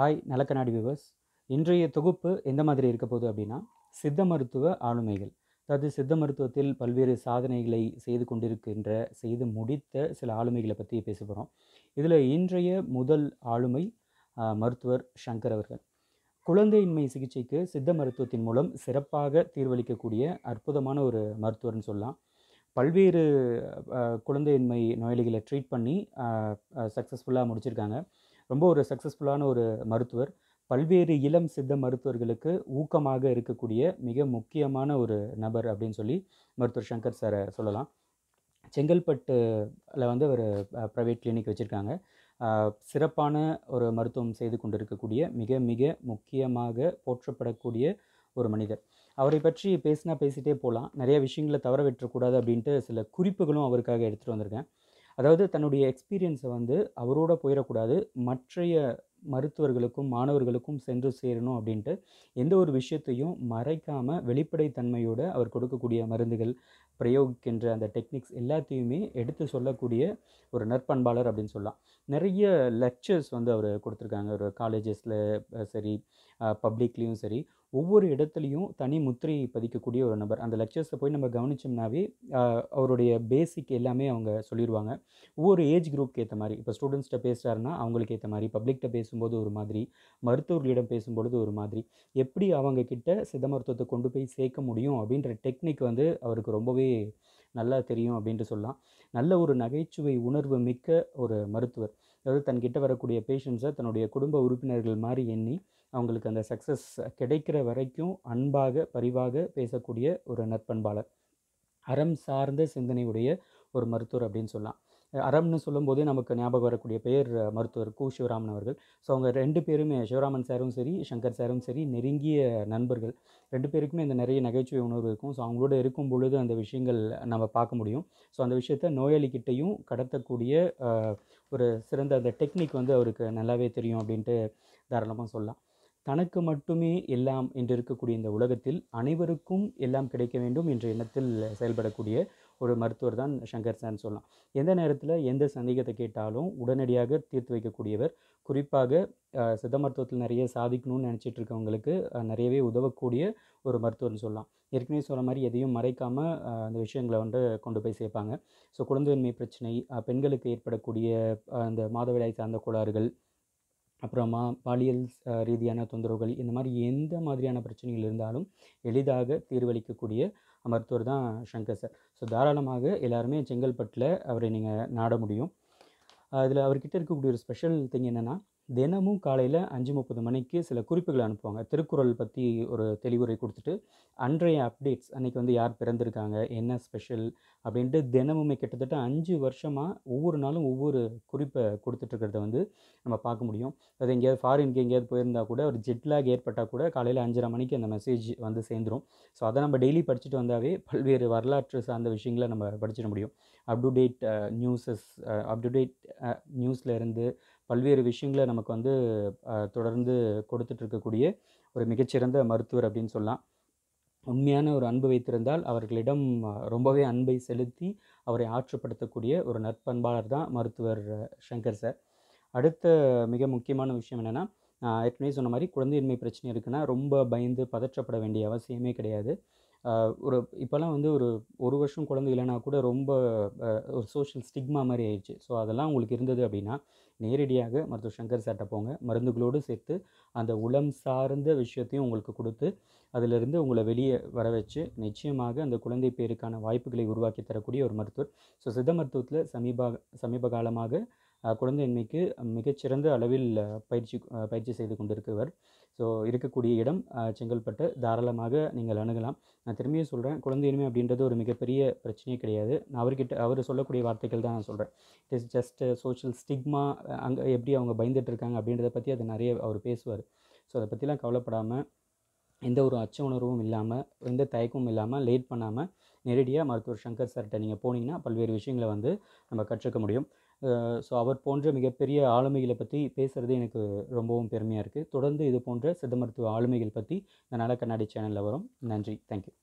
hi நலக்கண்ணாடி viewers இன்றைய தொகுப்பு எந்த மாதிரி இருக்க போகுது அப்படின்னா சித்த மருத்துவ ஆளுமைகள் அதாவது சித்த மருத்துவத்தில் பல்வேறு சாதனைகளை செய்து கொண்டிருக்கின்ற செய்து முடித்த சில ஆளுமைகளை பற்றி பேச போகிறோம் இதில் இன்றைய முதல் ஆளுமை மருத்துவர் சங்கர் அவர்கள் குழந்தையின்மை சிகிச்சைக்கு சித்த மருத்துவத்தின் மூலம் சிறப்பாக தீர்வளிக்கக்கூடிய அற்புதமான ஒரு மருத்துவர்னு சொல்லலாம் பல்வேறு குழந்தையின்மை நோயாளிகளை ட்ரீட் பண்ணி சக்ஸஸ்ஃபுல்லாக முடிச்சிருக்காங்க ரொம்ப ஒரு சக்ஸஸ்ஃபுல்லான ஒரு மருத்துவர் பல்வேறு இளம் சித்த மருத்துவர்களுக்கு ஊக்கமாக இருக்கக்கூடிய மிக முக்கியமான ஒரு நபர் அப்படின்னு சொல்லி மருத்துவர் சங்கர் சாரை சொல்லலாம் செங்கல்பட்டுல வந்து ஒரு ப்ரைவேட் கிளினிக் வச்சுருக்காங்க சிறப்பான ஒரு மருத்துவம் செய்து கொண்டிருக்கக்கூடிய மிக மிக முக்கியமாக போற்றப்படக்கூடிய ஒரு மனிதர் அவரை பற்றி பேசினா பேசிட்டே போகலாம் நிறைய விஷயங்களை தவற விட்டுறக்கூடாது அப்படின்ட்டு சில குறிப்புகளும் அவருக்காக எடுத்துகிட்டு வந்திருக்கேன் அதாவது தன்னுடைய எக்ஸ்பீரியன்ஸை வந்து அவரோட போயிடக்கூடாது மற்றைய மருத்துவர்களுக்கும் மாணவர்களுக்கும் சென்று சேரணும் அப்படின்ட்டு எந்த ஒரு விஷயத்தையும் மறைக்காமல் வெளிப்படைத்தன்மையோடு அவர் கொடுக்கக்கூடிய மருந்துகள் பிரயோகிக்கின்ற அந்த டெக்னிக்ஸ் எல்லாத்தையுமே எடுத்து சொல்லக்கூடிய ஒரு நற்பண்பாளர் அப்படின்னு சொல்லலாம் நிறைய லெக்சர்ஸ் வந்து அவர் கொடுத்துருக்காங்க ஒரு காலேஜஸில் சரி பப்ளிக்லேயும் சரி ஒவ்வொரு இடத்துலையும் தனி முத்திரையை பதிக்கக்கூடிய ஒரு நபர் அந்த லெக்சர்ஸை போய் நம்ம கவனிச்சோம்னாவே அவருடைய பேசிக் எல்லாமே அவங்க சொல்லிடுவாங்க ஒவ்வொரு ஏஜ் குரூப்க்கு ஏற்ற மாதிரி இப்போ ஸ்டூடெண்ட்ஸ்கிட்ட பேசுகிறாருன்னா அவங்களுக்கு ஏற்ற மாதிரி பப்ளிக்கிட்ட பேசும்போது ஒரு மாதிரி மருத்துவர்களிடம் பேசும்பொழுது ஒரு மாதிரி எப்படி அவங்க கிட்ட சித்த மருத்துவத்தை கொண்டு போய் சேர்க்க முடியும் அப்படின்ற டெக்னிக் வந்து அவருக்கு ரொம்பவே நல்லா தெரியும் அப்படின்ட்டு சொல்லலாம் நல்ல ஒரு நகைச்சுவை உணர்வு மிக்க ஒரு மருத்துவர் அதாவது தன்கிட்ட வரக்கூடிய பேஷண்ட்ஸை தன்னுடைய குடும்ப உறுப்பினர்கள் மாதிரி எண்ணி அவங்களுக்கு அந்த சக்ஸஸ் கிடைக்கிற வரைக்கும் அன்பாக பரிவாக பேசக்கூடிய ஒரு நற்பண்பாளர் அறம் சார்ந்த சிந்தனையுடைய ஒரு மருத்துவர் அப்படின்னு சொல்லலாம் அறம்னு சொல்லும்போதே நமக்கு ஞாபகம் வரக்கூடிய பெயர் மருத்துவர் கு சிவராமன் அவர்கள் ஸோ அவங்க ரெண்டு பேருமே சிவராமன் சாரும் சரி சங்கர் சாரும் சரி நெருங்கிய நண்பர்கள் ரெண்டு பேருக்குமே இந்த நிறைய நகைச்சுவை உணர்வு இருக்கும் ஸோ அவங்களோட இருக்கும் பொழுது அந்த விஷயங்கள் நம்ம பார்க்க முடியும் ஸோ அந்த விஷயத்த நோயாளிகிட்டையும் கடத்தக்கூடிய ஒரு சிறந்த அந்த டெக்னிக் வந்து அவருக்கு நல்லாவே தெரியும் அப்படின்ட்டு தாராளமாக சொல்லலாம் தனக்கு மட்டுமே எல்லாம் என்று இருக்கக்கூடிய இந்த உலகத்தில் அனைவருக்கும் எல்லாம் கிடைக்க வேண்டும் என்ற எண்ணத்தில் செயல்படக்கூடிய ஒரு மருத்துவர் தான் சங்கர் சார்னு சொல்லலாம் எந்த நேரத்தில் எந்த சந்தேகத்தை கேட்டாலும் உடனடியாக தீர்த்து வைக்கக்கூடியவர் குறிப்பாக சித்த மருத்துவத்தில் நிறைய சாதிக்கணும்னு நினச்சிட்டு இருக்கவங்களுக்கு நிறையவே உதவக்கூடிய ஒரு மருத்துவர்னு சொல்லலாம் ஏற்கனவே சொல்கிற மாதிரி எதையும் மறைக்காமல் அந்த விஷயங்களை வந்து கொண்டு போய் சேர்ப்பாங்க ஸோ குழந்தையின்மை பிரச்சனை பெண்களுக்கு ஏற்படக்கூடிய அந்த மாதவிடாய் சார்ந்த கோளாறுகள் அப்புறமா பாலியல் ரீதியான தொந்தரவுகள் இந்த மாதிரி எந்த மாதிரியான பிரச்சனைகள் இருந்தாலும் எளிதாக தீர்வளிக்கக்கூடிய மருத்துவர் தான் சங்கர் சார் ஸோ தாராளமாக எல்லாருமே செங்கல்பட்டில் அவரை நீங்கள் நாட முடியும் அதில் அவர்கிட்ட இருக்கக்கூடிய ஒரு ஸ்பெஷல் திங் என்னென்னா தினமும் காலையில் அஞ்சு முப்பது மணிக்கு சில குறிப்புகளை அனுப்புவாங்க திருக்குறள் பற்றி ஒரு தெளிவுரை கொடுத்துட்டு அன்றைய அப்டேட்ஸ் அன்றைக்கி வந்து யார் பிறந்திருக்காங்க என்ன ஸ்பெஷல் அப்படின்ட்டு தினமுமே கிட்டத்தட்ட அஞ்சு வருஷமாக ஒவ்வொரு நாளும் ஒவ்வொரு குறிப்பை கொடுத்துட்ருக்கிறத வந்து நம்ம பார்க்க முடியும் அது எங்கேயாவது ஃபாரினுக்கு எங்கேயாவது போயிருந்தால் கூட ஒரு ஜெட்லாக் ஏற்பட்டால் கூட காலையில் அஞ்சரை மணிக்கு அந்த மெசேஜ் வந்து சேர்ந்துடும் ஸோ அதை நம்ம டெய்லி படிச்சுட்டு வந்தாவே பல்வேறு வரலாற்று சார்ந்த விஷயங்களை நம்ம படிச்சிட முடியும் up to date date newses up to date date நியூஸில் இருந்து பல்வேறு விஷயங்களை நமக்கு வந்து தொடர்ந்து கொடுத்துட்டு இருக்கக்கூடிய ஒரு மிகச்சிறந்த மருத்துவர் அப்படின்னு சொல்லலாம் உண்மையான ஒரு அன்பு வைத்திருந்தால் அவர்களிடம் ரொம்பவே அன்பை செலுத்தி அவரை ஆற்றுப்படுத்தக்கூடிய ஒரு நற்பண்பாளர் தான் மருத்துவர் சங்கர் சார் அடுத்த மிக முக்கியமான விஷயம் என்னென்னா ஏற்கனவே சொன்ன மாதிரி குழந்தையின்மை பிரச்சனை இருக்குன்னா ரொம்ப பயந்து பதற்றப்பட வேண்டிய அவசியமே கிடையாது ஒரு இப்போல்லாம் வந்து ஒரு ஒரு வருஷம் குழந்தை இல்லைனா கூட ரொம்ப ஒரு சோஷியல் ஸ்டிக்மா மாதிரி ஆயிடுச்சு ஸோ அதெல்லாம் உங்களுக்கு இருந்தது அப்படின்னா நேரடியாக மருத்துவர் சங்கர் சார்ட்ட போங்க மருந்துகளோடு சேர்த்து அந்த உளம் சார்ந்த விஷயத்தையும் உங்களுக்கு கொடுத்து அதிலிருந்து உங்களை வெளியே வர வச்சு நிச்சயமாக அந்த குழந்தை பேருக்கான வாய்ப்புகளை உருவாக்கி தரக்கூடிய ஒரு மருத்துவர் ஸோ சித்த மருத்துவத்தில் சமீப சமீப காலமாக குழந்தையின்மைக்கு மிகச்சிறந்த அளவில் பயிற்சி பயிற்சி செய்து கொண்டிருக்கிறவர் ஸோ இருக்கக்கூடிய இடம் செங்கல்பட்டு தாராளமாக நீங்கள் அணுகலாம் நான் திரும்பியும் சொல்கிறேன் குழந்தையின்மை அப்படின்றது ஒரு மிகப்பெரிய பிரச்சனையே கிடையாது நான் அவர்கிட்ட அவர் சொல்லக்கூடிய வார்த்தைகள் தான் நான் சொல்கிறேன் it is just social stigma அங்கே எப்படி அவங்க பயந்துட்டுருக்காங்க இருக்காங்க அப்படின்றத பற்றி அது நிறைய அவர் பேசுவார் ஸோ அதை பற்றிலாம் கவலைப்படாமல் எந்த ஒரு அச்ச உணர்வும் இல்லாமல் எந்த தயக்கமும் இல்லாமல் லேட் பண்ணாமல் நேரடியாக மருத்துவர் சங்கர் சார்கிட்ட நீங்கள் போனீங்கன்னா பல்வேறு விஷயங்களை வந்து நம்ம கற்றுக்க முடியும் ஸோ அவர் போன்ற மிகப்பெரிய ஆளுமைகளை பற்றி பேசுகிறது எனக்கு ரொம்பவும் பெருமையாக இருக்குது தொடர்ந்து இது போன்ற சித்த மருத்துவ ஆளுமைகள் பற்றி இந்த நல கண்ணாடி சேனலில் வரும் நன்றி தேங்க்யூ